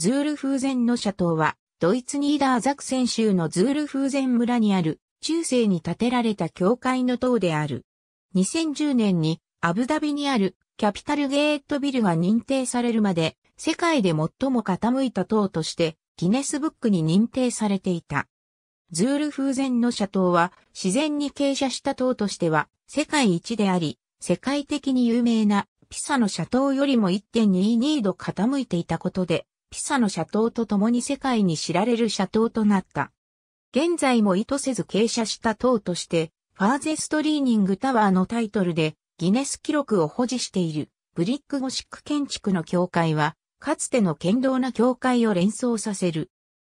ズール風前の斜塔は、ドイツニーダーザクセン州のズール風前村にある、中世に建てられた教会の塔である。2010年に、アブダビにある、キャピタルゲートビルが認定されるまで、世界で最も傾いた塔として、ギネスブックに認定されていた。ズール風前の斜塔は自然に傾斜した塔としては世界一であり、世界的に有名なピサの斜塔よりも1.22度傾いていたことでピサの社塔と共に世界に知られる社塔となった。現在も意図せず傾斜した塔として、ファーゼストリーニングタワーのタイトルでギネス記録を保持しているブリックゴシック建築の教会は、かつての堅牢な教会を連想させる。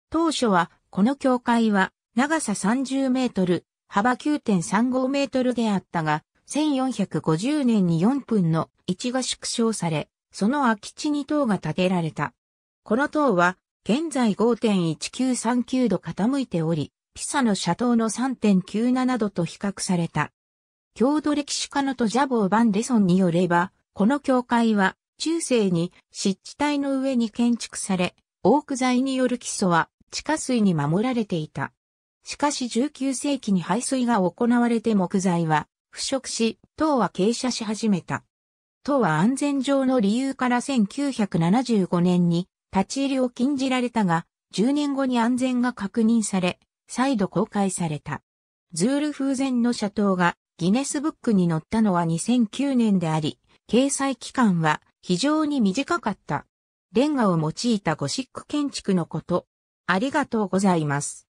当初は、この教会は長さ30メートル、幅9.35メートルであったが、1450年に4分の1が縮小され、その空き地に塔が建てられた。この塔は、現在5.1939度傾いており、ピサの斜塔の3.97度と比較された。郷土歴史家のトジャボー・バン・レソンによれば、この教会は中世に湿地帯の上に建築され、オーク材による基礎は地下水に守られていた。しかし19世紀に排水が行われて木材は腐食し、塔は傾斜し始めた。塔は安全上の理由から1975年に立ち入りを禁じられたが、10年後に安全が確認され、再度公開された。ズール風前の斜塔がギネスブックに載ったのは2009年であり、掲載期間は非常に短かった。レンガを用いたゴシック建築のこと。ありがとうございます。